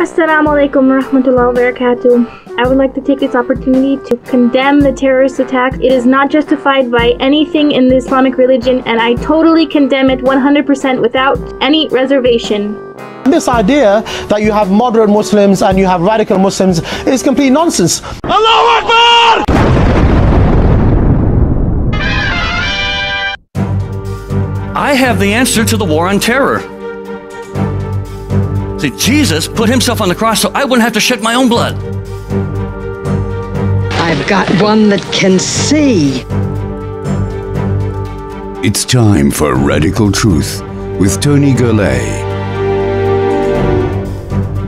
Assalamu alaikum warahmatullahi wabarakatuh. I would like to take this opportunity to condemn the terrorist attack. It is not justified by anything in the Islamic religion, and I totally condemn it 100% without any reservation. This idea that you have moderate Muslims and you have radical Muslims is complete nonsense. Allahu Akbar! I have the answer to the war on terror. See, Jesus put himself on the cross so I wouldn't have to shed my own blood. I've got one that can see. It's time for Radical Truth with Tony Gurley.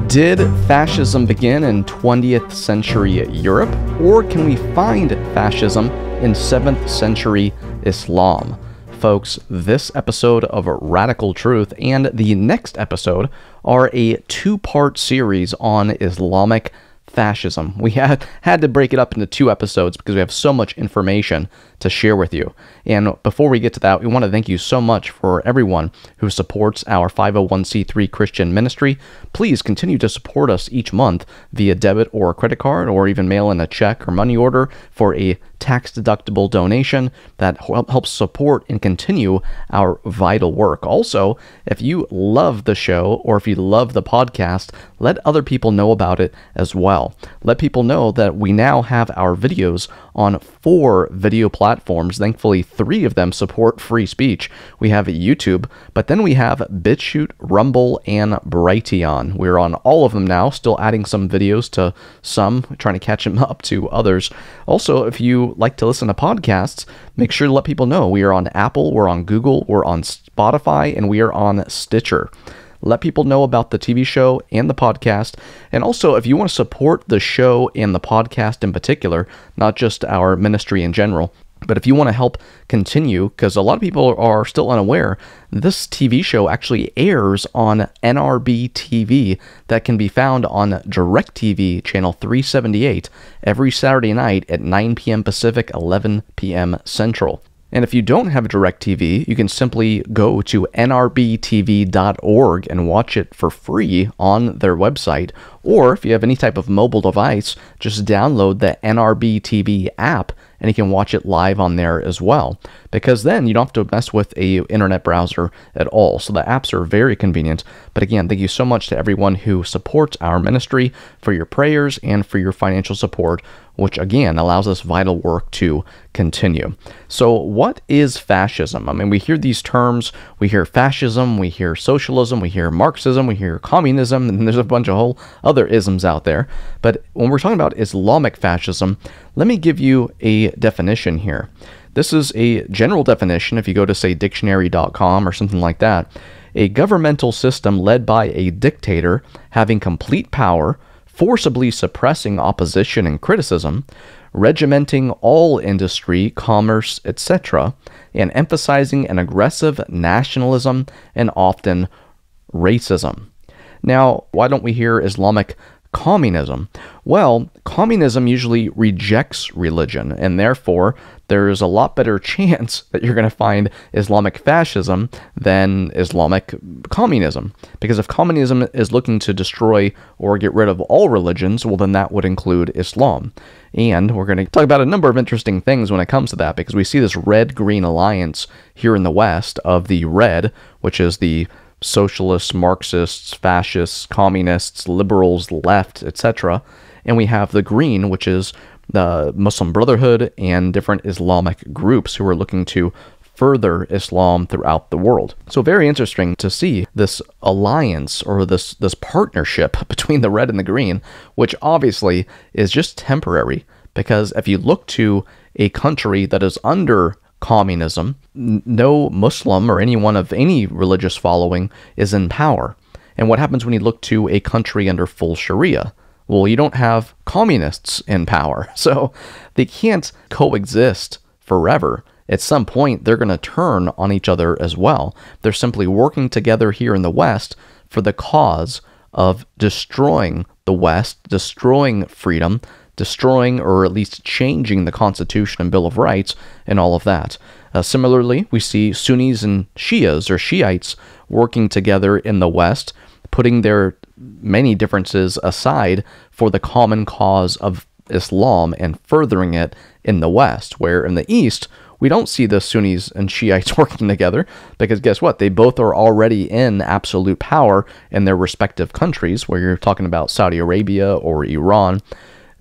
Did fascism begin in 20th century Europe, or can we find fascism in 7th century Islam? folks, this episode of Radical Truth and the next episode are a two part series on Islamic fascism. We had, had to break it up into two episodes because we have so much information to share with you. And before we get to that, we want to thank you so much for everyone who supports our 501c3 Christian ministry. Please continue to support us each month via debit or credit card, or even mail in a check or money order for a tax deductible donation that helps support and continue our vital work. Also, if you love the show or if you love the podcast, let other people know about it as well. Let people know that we now have our videos on four video platforms. Thankfully, three of them support free speech. We have YouTube, but then we have BitChute, Rumble, and Brighteon. We're on all of them now, still adding some videos to some, trying to catch them up to others. Also, if you like to listen to podcasts, make sure to let people know we are on Apple, we're on Google, we're on Spotify, and we are on Stitcher let people know about the TV show and the podcast. And also, if you want to support the show and the podcast in particular, not just our ministry in general, but if you want to help continue, because a lot of people are still unaware, this TV show actually airs on NRB TV that can be found on DirecTV channel 378 every Saturday night at 9 p.m. Pacific, 11 p.m. Central. And if you don't have a DirecTV, you can simply go to nrbtv.org and watch it for free on their website. Or if you have any type of mobile device, just download the NRBTV app and you can watch it live on there as well because then you don't have to mess with a internet browser at all. So the apps are very convenient. But again, thank you so much to everyone who supports our ministry for your prayers and for your financial support, which again allows this vital work to continue. So what is fascism? I mean, we hear these terms, we hear fascism, we hear socialism, we hear Marxism, we hear communism, and there's a bunch of whole other isms out there. But when we're talking about Islamic fascism, let me give you a definition here. This is a general definition if you go to, say, dictionary.com or something like that. A governmental system led by a dictator having complete power, forcibly suppressing opposition and criticism, regimenting all industry, commerce, etc., and emphasizing an aggressive nationalism and often racism. Now, why don't we hear Islamic communism? Well, communism usually rejects religion, and therefore there is a lot better chance that you're going to find Islamic fascism than Islamic communism. Because if communism is looking to destroy or get rid of all religions, well, then that would include Islam. And we're going to talk about a number of interesting things when it comes to that, because we see this red green alliance here in the West of the red, which is the socialists, Marxists, fascists, communists, liberals, left, etc. And we have the green, which is the Muslim Brotherhood and different Islamic groups who are looking to further Islam throughout the world. So very interesting to see this alliance or this this partnership between the red and the green, which obviously is just temporary because if you look to a country that is under communism, no Muslim or anyone of any religious following is in power. And what happens when you look to a country under full Sharia? Well, you don't have communists in power. So they can't coexist forever. At some point, they're going to turn on each other as well. They're simply working together here in the West for the cause of destroying the West, destroying freedom, destroying or at least changing the Constitution and Bill of Rights and all of that. Uh, similarly, we see Sunnis and Shias or Shiites working together in the West, putting their many differences aside for the common cause of Islam and furthering it in the West, where in the East, we don't see the Sunnis and Shiites working together because guess what? They both are already in absolute power in their respective countries, where you're talking about Saudi Arabia or Iran.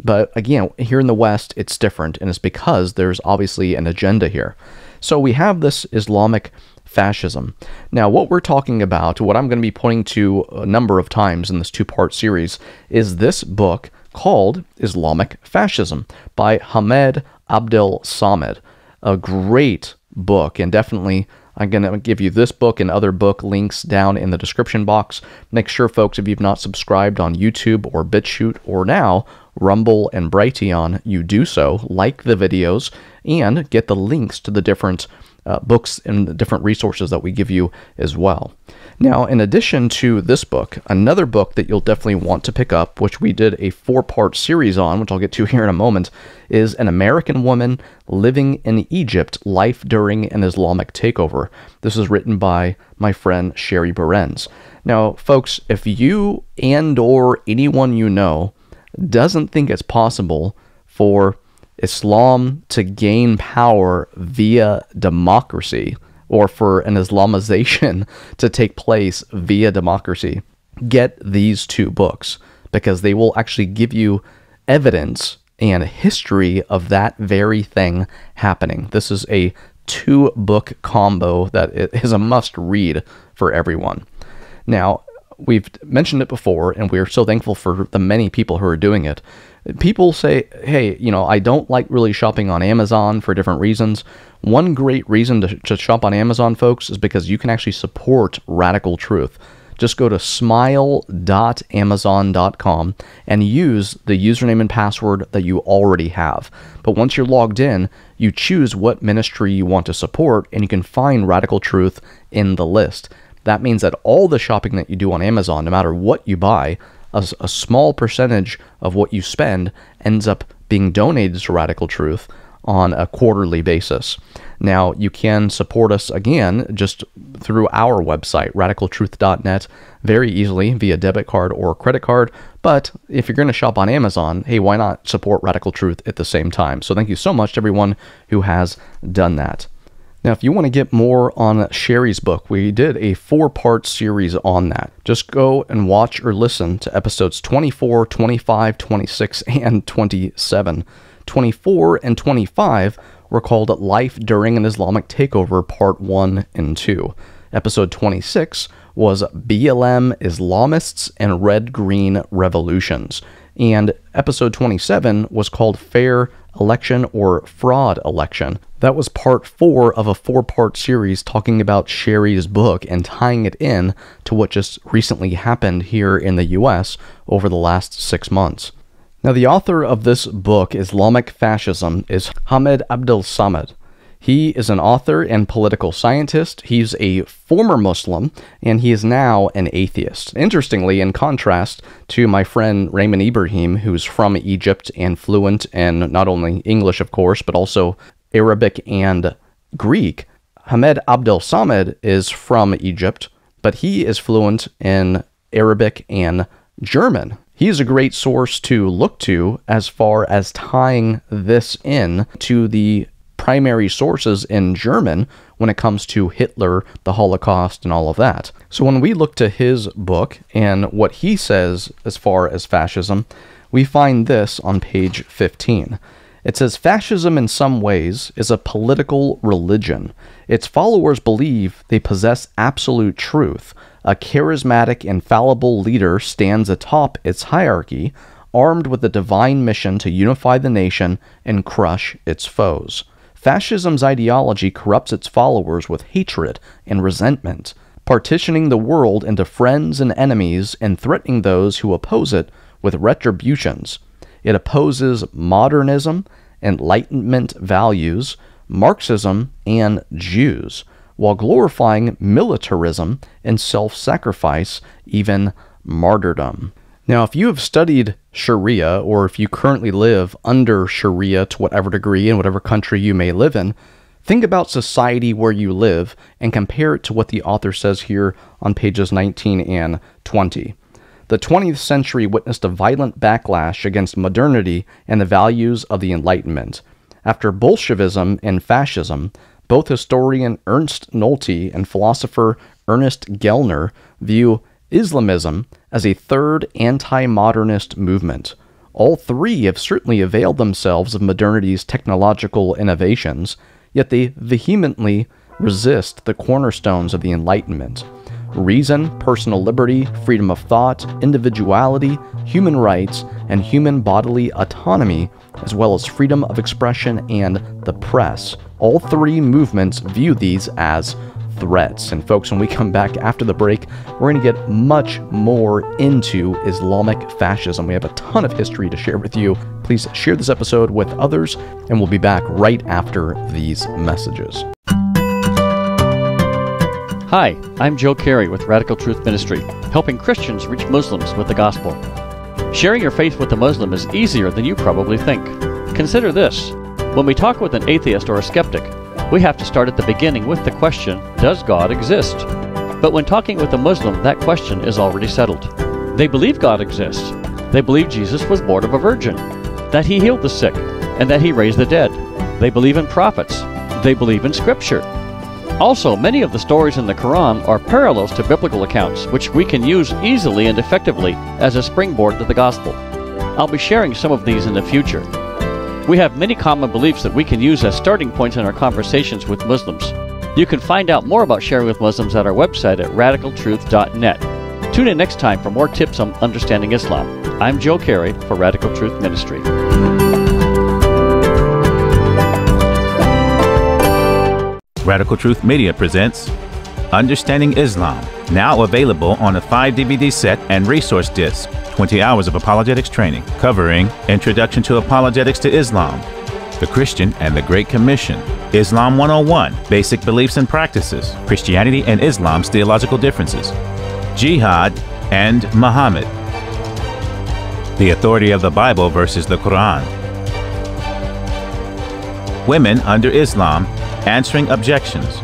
But again, here in the West, it's different, and it's because there's obviously an agenda here. So we have this Islamic fascism. Now, what we're talking about, what I'm going to be pointing to a number of times in this two part series, is this book called Islamic Fascism by Hamed Abdel Samad. A great book, and definitely I'm going to give you this book and other book links down in the description box. Make sure, folks, if you've not subscribed on YouTube or BitChute or now Rumble, and Brighteon, you do so, like the videos, and get the links to the different uh, books and the different resources that we give you as well. Now, in addition to this book, another book that you'll definitely want to pick up, which we did a four part series on, which I'll get to here in a moment, is An American Woman Living in Egypt Life During an Islamic Takeover. This is written by my friend Sherry Berenz. Now, folks, if you and or anyone you know doesn't think it's possible for Islam to gain power via democracy or for an Islamization to take place via democracy. Get these two books because they will actually give you evidence and history of that very thing happening. This is a two book combo that is a must read for everyone. Now, we've mentioned it before, and we are so thankful for the many people who are doing it. People say, hey, you know, I don't like really shopping on Amazon for different reasons. One great reason to, to shop on Amazon, folks, is because you can actually support Radical Truth. Just go to smile.amazon.com and use the username and password that you already have. But once you're logged in, you choose what ministry you want to support, and you can find Radical Truth in the list. That means that all the shopping that you do on Amazon, no matter what you buy, a, a small percentage of what you spend ends up being donated to Radical Truth on a quarterly basis. Now, you can support us again just through our website, radicaltruth.net, very easily via debit card or credit card. But if you're going to shop on Amazon, hey, why not support Radical Truth at the same time? So, thank you so much to everyone who has done that. Now, if you want to get more on Sherry's book, we did a four part series on that. Just go and watch or listen to episodes 24, 25, 26, and 27. 24 and 25 were called Life During an Islamic Takeover Part 1 and 2. Episode 26 was BLM Islamists and Red Green Revolutions. And episode 27 was called Fair election or fraud election. That was part four of a four part series talking about Sherry's book and tying it in to what just recently happened here in the US over the last six months. Now, the author of this book, Islamic Fascism, is Hamid Abdel Samad. He is an author and political scientist. He's a former Muslim, and he is now an atheist. Interestingly, in contrast to my friend Raymond Ibrahim, who's from Egypt and fluent in not only English, of course, but also Arabic and Greek, Hamed Abdel Samad is from Egypt, but he is fluent in Arabic and German. He is a great source to look to as far as tying this in to the primary sources in German when it comes to Hitler, the Holocaust, and all of that. So when we look to his book and what he says as far as fascism, we find this on page 15. It says Fascism, in some ways, is a political religion. Its followers believe they possess absolute truth. A charismatic, infallible leader stands atop its hierarchy, armed with a divine mission to unify the nation and crush its foes. Fascism's ideology corrupts its followers with hatred and resentment, partitioning the world into friends and enemies and threatening those who oppose it with retributions. It opposes modernism, Enlightenment values, Marxism, and Jews, while glorifying militarism and self sacrifice, even martyrdom. Now, if you have studied Sharia, or if you currently live under Sharia to whatever degree in whatever country you may live in, think about society where you live and compare it to what the author says here on pages 19 and 20. The 20th century witnessed a violent backlash against modernity and the values of the Enlightenment. After Bolshevism and Fascism, both historian Ernst Nolte and philosopher Ernest Gellner view Islamism as a third anti modernist movement. All three have certainly availed themselves of modernity's technological innovations, yet they vehemently resist the cornerstones of the Enlightenment reason, personal liberty, freedom of thought, individuality, human rights, and human bodily autonomy, as well as freedom of expression and the press. All three movements view these as threats. And folks, when we come back after the break, we're going to get much more into Islamic fascism. We have a ton of history to share with you. Please share this episode with others, and we'll be back right after these messages. Hi, I'm Joe Carey with Radical Truth Ministry, helping Christians reach Muslims with the gospel. Sharing your faith with a Muslim is easier than you probably think. Consider this when we talk with an atheist or a skeptic, we have to start at the beginning with the question Does God exist? But when talking with a Muslim, that question is already settled. They believe God exists. They believe Jesus was born of a virgin, that he healed the sick, and that he raised the dead. They believe in prophets. They believe in scripture. Also, many of the stories in the Quran are parallels to biblical accounts, which we can use easily and effectively as a springboard to the gospel. I'll be sharing some of these in the future. We have many common beliefs that we can use as starting points in our conversations with Muslims. You can find out more about sharing with Muslims at our website at radicaltruth.net. Tune in next time for more tips on understanding Islam. I'm Joe Carey for Radical Truth Ministry. Radical Truth Media presents Understanding Islam now available on a 5 DVD set and resource disc 20 hours of apologetics training, covering Introduction to Apologetics to Islam, The Christian and the Great Commission, Islam 101 Basic Beliefs and Practices, Christianity and Islam's Theological Differences, Jihad and Muhammad, The Authority of the Bible versus the Quran, Women under Islam Answering Objections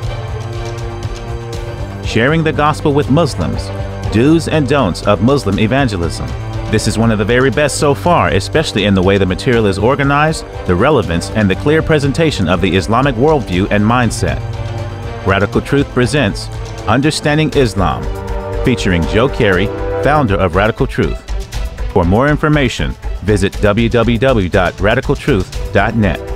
sharing the gospel with Muslims, do's and don'ts of Muslim evangelism. This is one of the very best so far, especially in the way the material is organized, the relevance, and the clear presentation of the Islamic worldview and mindset. Radical Truth presents Understanding Islam, featuring Joe Carey, founder of Radical Truth. For more information, visit www.radicaltruth.net.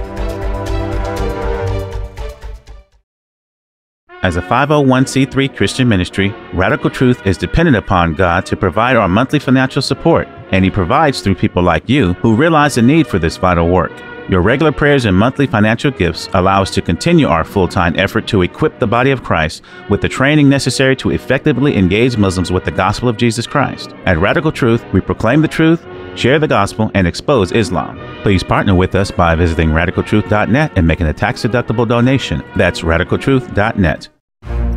As a 501c3 Christian ministry, Radical Truth is dependent upon God to provide our monthly financial support, and He provides through people like you who realize the need for this vital work. Your regular prayers and monthly financial gifts allow us to continue our full time effort to equip the body of Christ with the training necessary to effectively engage Muslims with the gospel of Jesus Christ. At Radical Truth, we proclaim the truth, share the gospel, and expose Islam. Please partner with us by visiting radicaltruth.net and making a tax-deductible donation. That's radicaltruth.net.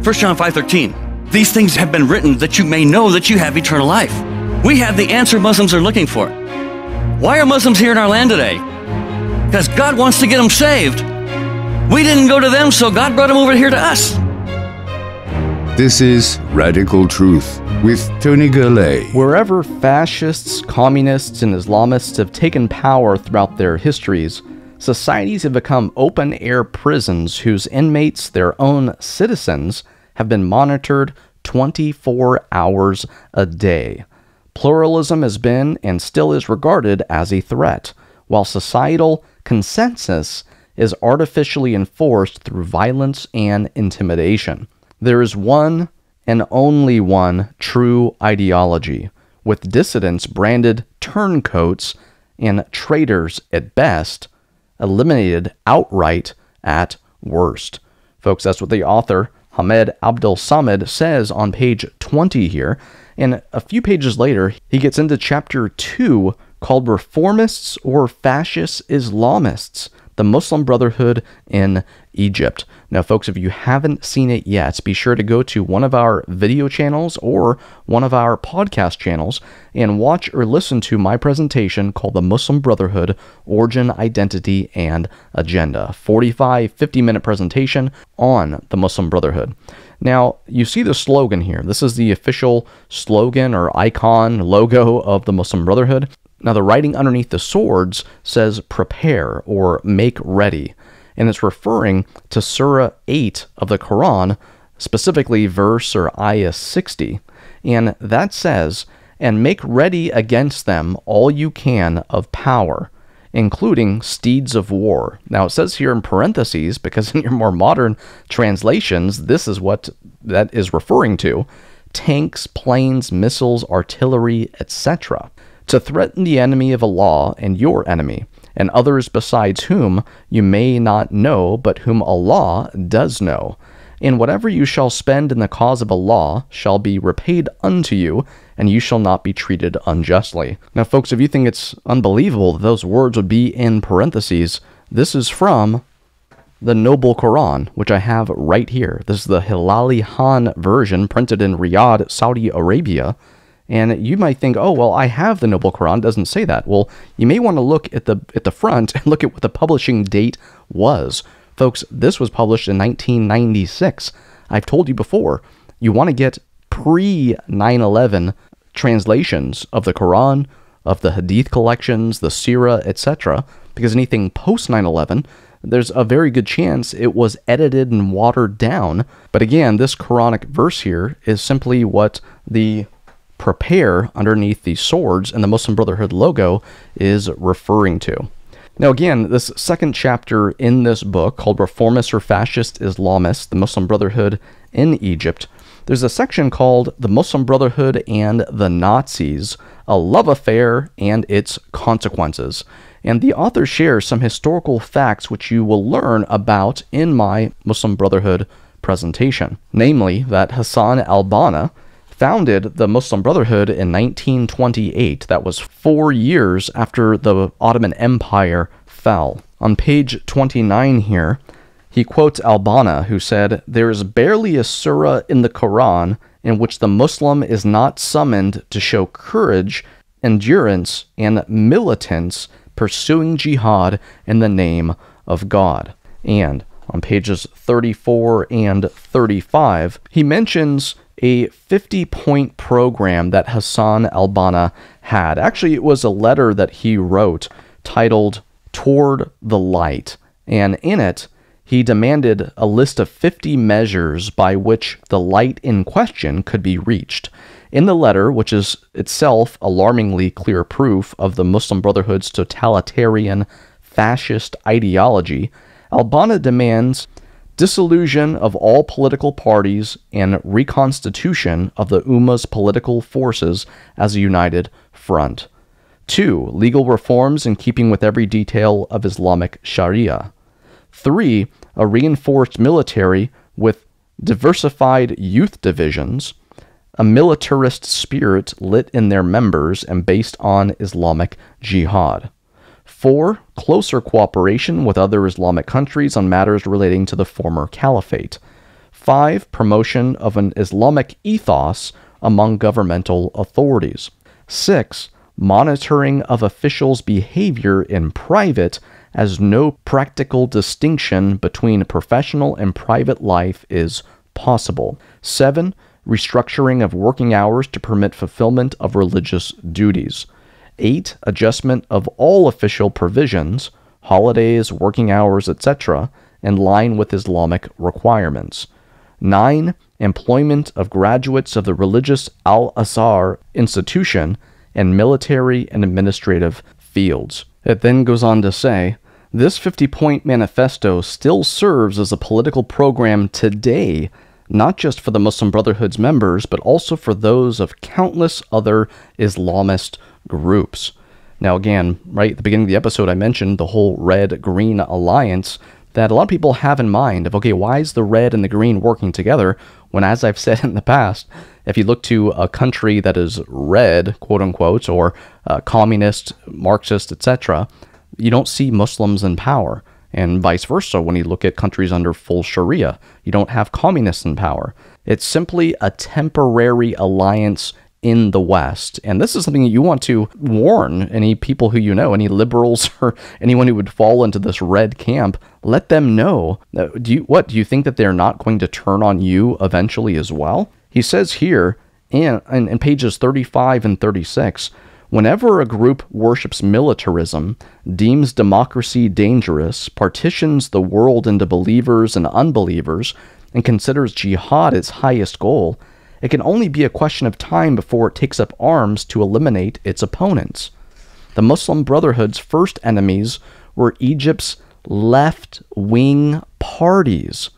1 John 5:13. These things have been written that you may know that you have eternal life. We have the answer Muslims are looking for. Why are Muslims here in our land today? Because God wants to get them saved. We didn't go to them, so God brought them over here to us. This is Radical Truth with Tony Gallais. Wherever fascists, communists, and Islamists have taken power throughout their histories, societies have become open air prisons whose inmates, their own citizens, have been monitored 24 hours a day. Pluralism has been and still is regarded as a threat, while societal consensus is artificially enforced through violence and intimidation. There is one and only one true ideology, with dissidents branded turncoats and traitors at best, eliminated outright at worst. Folks, that's what the author Hamed Abdel Samad says on page 20 here. And a few pages later, he gets into chapter 2 called Reformists or Fascist Islamists the Muslim Brotherhood in Egypt. Now, folks, if you haven't seen it yet, be sure to go to one of our video channels or one of our podcast channels and watch or listen to my presentation called The Muslim Brotherhood Origin, Identity, and Agenda. 45, 50 minute presentation on the Muslim Brotherhood. Now, you see the slogan here. This is the official slogan or icon logo of the Muslim Brotherhood. Now, the writing underneath the swords says prepare or make ready, and it's referring to Surah 8 of the Quran, specifically verse or ayah 60. And that says, and make ready against them all you can of power, including steeds of war. Now, it says here in parentheses, because in your more modern translations, this is what that is referring to tanks, planes, missiles, artillery, etc to threaten the enemy of Allah and your enemy, and others besides whom you may not know, but whom Allah does know. And whatever you shall spend in the cause of Allah shall be repaid unto you, and you shall not be treated unjustly. Now, folks, if you think it's unbelievable that those words would be in parentheses, this is from the Noble Quran, which I have right here. This is the Hilali Han version printed in Riyadh, Saudi Arabia, and you might think, oh well, I have the Noble Quran. doesn't say that. Well, you may want to look at the at the front and look at what the publishing date was, folks. This was published in 1996. I've told you before. You want to get pre 9/11 translations of the Quran, of the Hadith collections, the Sirah, etc. Because anything post 9/11 there's a very good chance it was edited and watered down. But again, this Quranic verse here is simply what the prepare underneath the swords and the Muslim Brotherhood logo is referring to. Now, again, this second chapter in this book called Reformists or Fascist Islamists, the Muslim Brotherhood in Egypt, there's a section called The Muslim Brotherhood and the Nazis, a love affair and its consequences. And the author shares some historical facts which you will learn about in my Muslim Brotherhood presentation, namely that Hassan al-Banna, founded the Muslim Brotherhood in 1928. That was four years after the Ottoman Empire fell. On page 29 here, he quotes Albana, who said, There is barely a surah in the Quran in which the Muslim is not summoned to show courage, endurance, and militance pursuing jihad in the name of God. And on pages 34 and 35, he mentions a 50 point program that Hassan al Banna had. Actually, it was a letter that he wrote titled Toward the Light, and in it, he demanded a list of 50 measures by which the light in question could be reached. In the letter, which is itself alarmingly clear proof of the Muslim Brotherhood's totalitarian fascist ideology, Albana demands dissolution of all political parties and reconstitution of the Ummah's political forces as a united front. 2. Legal reforms in keeping with every detail of Islamic Sharia. 3. A reinforced military with diversified youth divisions, a militarist spirit lit in their members and based on Islamic jihad. Four, closer cooperation with other Islamic countries on matters relating to the former caliphate. Five, promotion of an Islamic ethos among governmental authorities. Six, monitoring of officials' behavior in private as no practical distinction between professional and private life is possible. 7. Restructuring of working hours to permit fulfillment of religious duties. 8. Adjustment of all official provisions, holidays, working hours, etc., in line with Islamic requirements. 9. Employment of graduates of the religious Al Azhar institution in military and administrative fields. It then goes on to say this 50 point manifesto still serves as a political program today, not just for the Muslim Brotherhood's members, but also for those of countless other Islamist groups. Now, again, right at the beginning of the episode, I mentioned the whole red green alliance that a lot of people have in mind of, okay, why is the red and the green working together? When, as I've said in the past, if you look to a country that is red, quote unquote, or uh, communist, Marxist, etc., you don't see Muslims in power. And vice versa, when you look at countries under full Sharia, you don't have communists in power. It's simply a temporary alliance in the West. And this is something that you want to warn any people who you know, any liberals or anyone who would fall into this red camp, let them know. Do you, what, do you think that they're not going to turn on you eventually as well? He says here in, in, in pages 35 and 36 whenever a group worships militarism, deems democracy dangerous, partitions the world into believers and unbelievers, and considers jihad its highest goal, it can only be a question of time before it takes up arms to eliminate its opponents. The Muslim Brotherhood's first enemies were Egypt's left wing parties,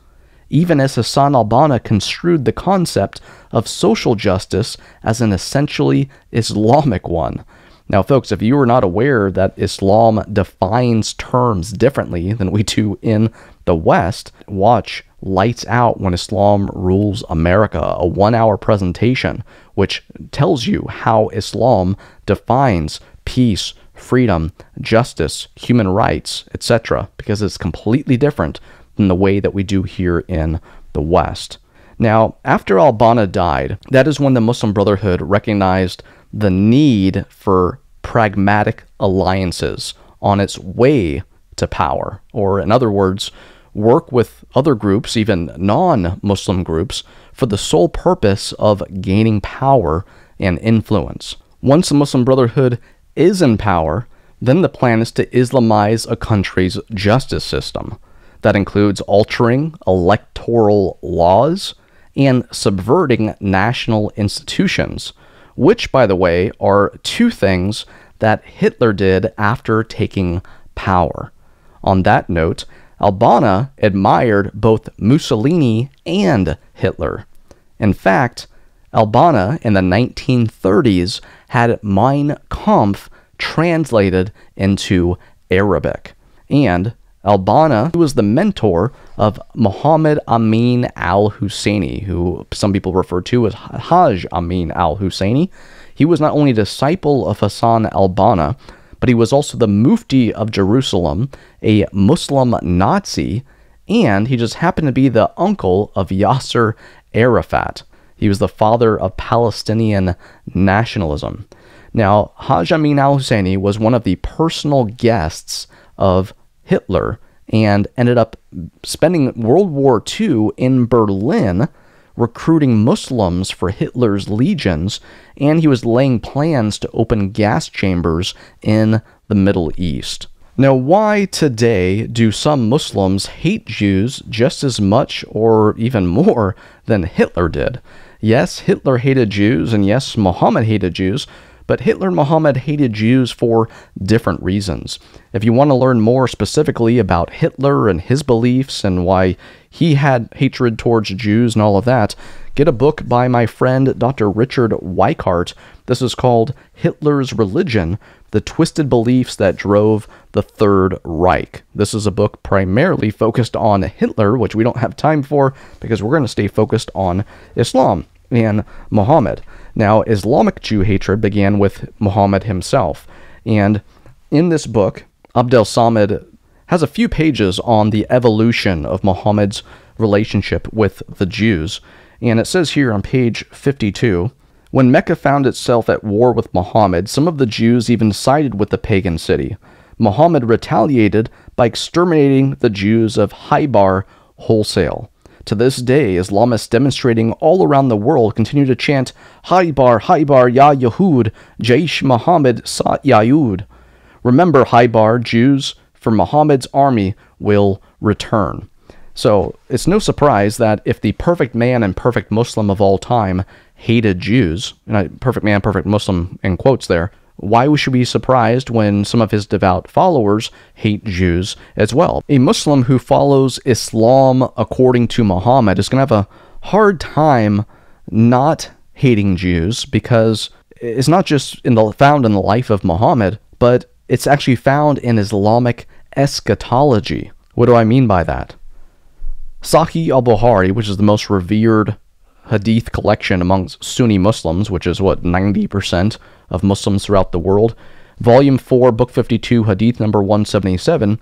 even as Hassan al Banna construed the concept of social justice as an essentially Islamic one. Now, folks, if you are not aware that Islam defines terms differently than we do in the West, watch Lights Out When Islam Rules America, a one hour presentation which tells you how Islam defines peace, freedom, justice, human rights, etc., because it's completely different than the way that we do here in the West. Now, after Al Banna died, that is when the Muslim Brotherhood recognized the need for pragmatic alliances on its way to power, or in other words, work with other groups, even non Muslim groups, for the sole purpose of gaining power and influence. Once the Muslim Brotherhood is in power, then the plan is to Islamize a country's justice system. That includes altering electoral laws and subverting national institutions, which, by the way, are two things that Hitler did after taking power. On that note, Albana admired both Mussolini and Hitler. In fact, Albana in the 1930s had Mein Kampf translated into Arabic. And Albana was the mentor of Muhammad Amin al Husseini, who some people refer to as Hajj Amin al Husseini. He was not only a disciple of Hassan Albana, but he was also the Mufti of Jerusalem, a Muslim Nazi, and he just happened to be the uncle of Yasser Arafat. He was the father of Palestinian nationalism. Now, Haj Amin al Husseini was one of the personal guests of Hitler and ended up spending World War II in Berlin recruiting Muslims for Hitler's legions, and he was laying plans to open gas chambers in the Middle East. Now, why today do some Muslims hate Jews just as much or even more than Hitler did? Yes, Hitler hated Jews, and yes, Muhammad hated Jews, but Hitler and Muhammad hated Jews for different reasons. If you want to learn more specifically about Hitler and his beliefs and why he had hatred towards Jews and all of that, get a book by my friend Dr. Richard Weichart. This is called Hitler's Religion The Twisted Beliefs That Drove the Third Reich. This is a book primarily focused on Hitler, which we don't have time for because we're going to stay focused on Islam and Muhammad. Now, Islamic Jew hatred began with Muhammad himself. And in this book, Abdel Samad has a few pages on the evolution of Muhammad's relationship with the Jews. And it says here on page 52 When Mecca found itself at war with Muhammad, some of the Jews even sided with the pagan city. Muhammad retaliated by exterminating the Jews of Haibar wholesale. To this day, Islamists demonstrating all around the world continue to chant Haibar, Haibar, Ya Yahud, Jaish Muhammad, Sa Yahud. Remember, Haibar, Jews, for Muhammad's army will return. So it's no surprise that if the perfect man and perfect Muslim of all time hated Jews, and I, perfect man, perfect Muslim in quotes there, why we should be surprised when some of his devout followers hate Jews as well. A Muslim who follows Islam according to Muhammad is going to have a hard time not hating Jews because it's not just in the, found in the life of Muhammad, but it's actually found in Islamic eschatology. What do I mean by that? Sahih al-Bukhari, which is the most revered Hadith collection amongst Sunni Muslims, which is what 90% of Muslims throughout the world, volume 4, book 52, Hadith number 177,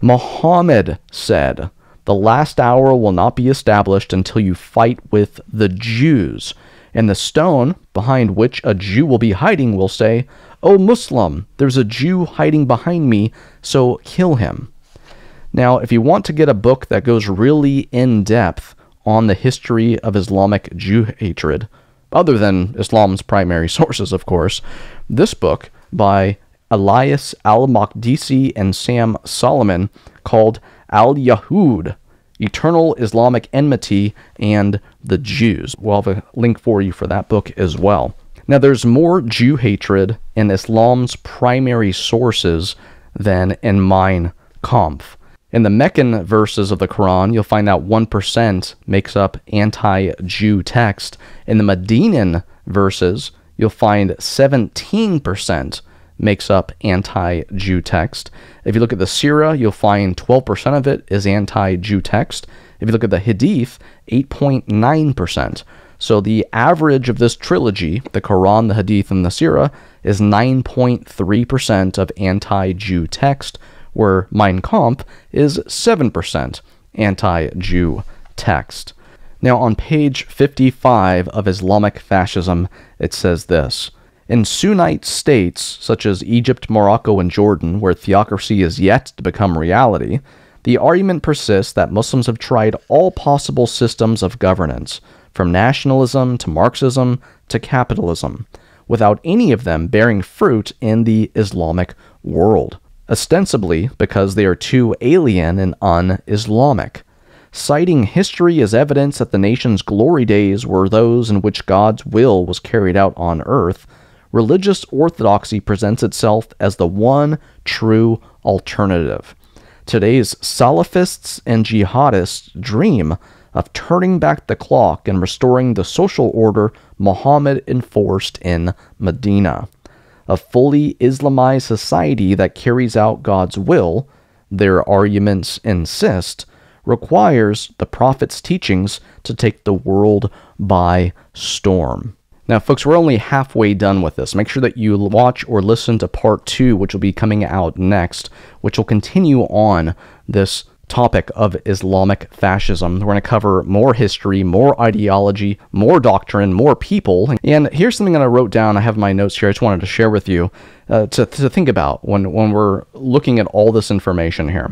Muhammad said, The last hour will not be established until you fight with the Jews. And the stone behind which a Jew will be hiding will say, O Muslim, there's a Jew hiding behind me, so kill him. Now, if you want to get a book that goes really in depth on the history of Islamic Jew hatred, other than Islam's primary sources, of course. This book by Elias al Maqdisi and Sam Solomon, called Al Yahud Eternal Islamic Enmity and the Jews. We'll have a link for you for that book as well. Now, there's more Jew hatred in Islam's primary sources than in Mein Kampf. In the Meccan verses of the Quran, you'll find out 1% makes up anti Jew text. In the Medinan verses, you'll find 17% makes up anti Jew text. If you look at the Sirah, you'll find 12% of it is anti Jew text. If you look at the Hadith, 8.9%. So the average of this trilogy, the Quran, the Hadith, and the Sirah, is 9.3% of anti Jew text, where Mein Kampf is 7% anti Jew text. Now, on page 55 of Islamic Fascism, it says this In Sunnite states such as Egypt, Morocco, and Jordan, where theocracy is yet to become reality, the argument persists that Muslims have tried all possible systems of governance, from nationalism to Marxism to capitalism, without any of them bearing fruit in the Islamic world ostensibly because they are too alien and un Islamic, citing history as evidence that the nation's glory days were those in which God's will was carried out on earth. Religious orthodoxy presents itself as the one true alternative. Today's Salafists and jihadists dream of turning back the clock and restoring the social order Muhammad enforced in Medina a fully Islamized society that carries out God's will, their arguments insist, requires the prophet's teachings to take the world by storm. Now, folks, we're only halfway done with this. Make sure that you watch or listen to part two, which will be coming out next, which will continue on this topic of Islamic fascism. We're going to cover more history, more ideology, more doctrine, more people. And here's something that I wrote down. I have my notes here. I just wanted to share with you uh, to, to think about when, when we're looking at all this information here.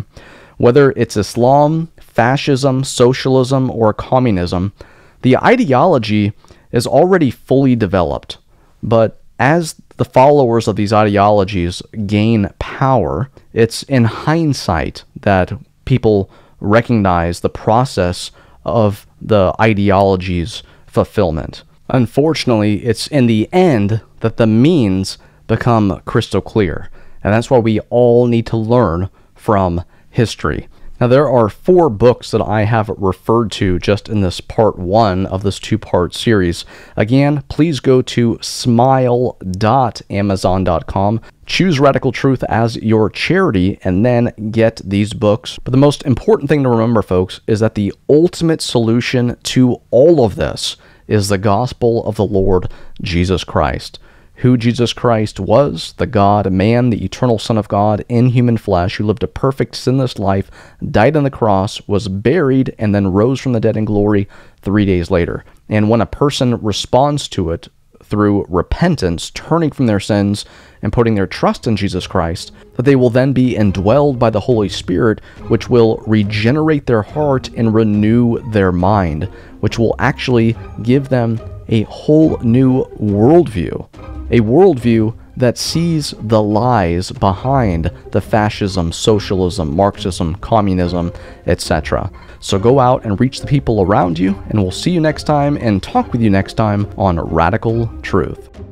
Whether it's Islam, fascism, socialism, or communism, the ideology is already fully developed. But as the followers of these ideologies gain power, it's in hindsight that people recognize the process of the ideology's fulfillment. Unfortunately, it's in the end that the means become crystal clear, and that's why we all need to learn from history. Now, there are four books that I have referred to just in this part one of this two part series. Again, please go to smile.amazon.com, choose Radical Truth as your charity, and then get these books. But the most important thing to remember, folks, is that the ultimate solution to all of this is the gospel of the Lord Jesus Christ who Jesus Christ was, the God man, the eternal Son of God in human flesh, who lived a perfect, sinless life, died on the cross, was buried, and then rose from the dead in glory three days later. And when a person responds to it through repentance, turning from their sins, and putting their trust in Jesus Christ, that they will then be indwelled by the Holy Spirit, which will regenerate their heart and renew their mind, which will actually give them a whole new worldview a worldview that sees the lies behind the fascism, socialism, Marxism, communism, etc. So go out and reach the people around you, and we'll see you next time and talk with you next time on Radical Truth.